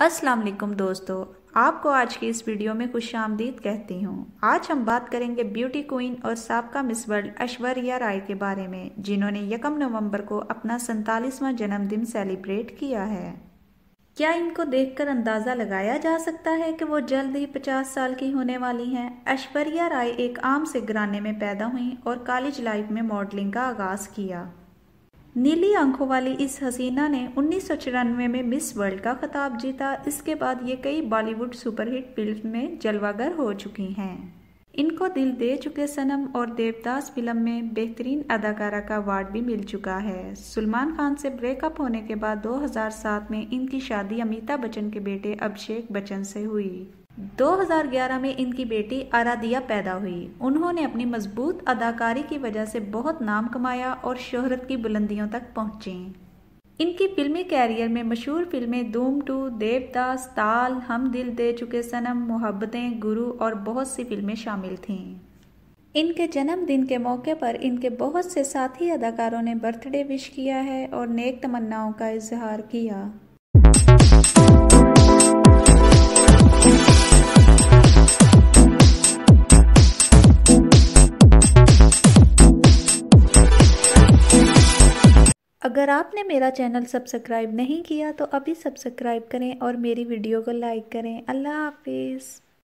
अस्सलाम वालेकुम दोस्तों आपको आज की इस वीडियो में खुश आमदीद कहती हूँ आज हम बात करेंगे ब्यूटी क्वीन और सबका मिस वर्ल्ड ऐश्वर्या राय के बारे में जिन्होंने यकम नवंबर को अपना सैतालीसवां जन्मदिन सेलिब्रेट किया है क्या इनको देखकर अंदाज़ा लगाया जा सकता है कि वो जल्द ही 50 साल की होने वाली हैं ऐश्वर्या राय एक आम से घराने में पैदा हुई और कॉलेज लाइफ में मॉडलिंग का आगाज़ किया नीली आंखों वाली इस हसीना ने उन्नीस में मिस वर्ल्ड का खिताब जीता इसके बाद ये कई बॉलीवुड सुपरहिट फिल्म में जलवागर हो चुकी हैं इनको दिल दे चुके सनम और देवदास फिल्म में बेहतरीन अदाकारा का अवार्ड भी मिल चुका है सलमान खान से ब्रेकअप होने के बाद 2007 में इनकी शादी अमिताभ बच्चन के बेटे अभिषेक बच्चन से हुई 2011 में इनकी बेटी आराधिया पैदा हुई उन्होंने अपनी मजबूत अदाकारी की वजह से बहुत नाम कमाया और शोहरत की बुलंदियों तक पहुंचे इनकी फिल्मी कैरियर में मशहूर फिल्में धूम टू देवदास ताल हम दिल दे चुके सनम मोहब्बतें गुरु और बहुत सी फिल्में शामिल थीं इनके जन्मदिन के मौके पर इनके बहुत से साथी अदाकारों ने बर्थडे विश किया है और नेक तमन्नाओं का इजहार किया अगर आपने मेरा चैनल सब्सक्राइब नहीं किया तो अभी सब्सक्राइब करें और मेरी वीडियो को लाइक करें अल्लाह हाफिज़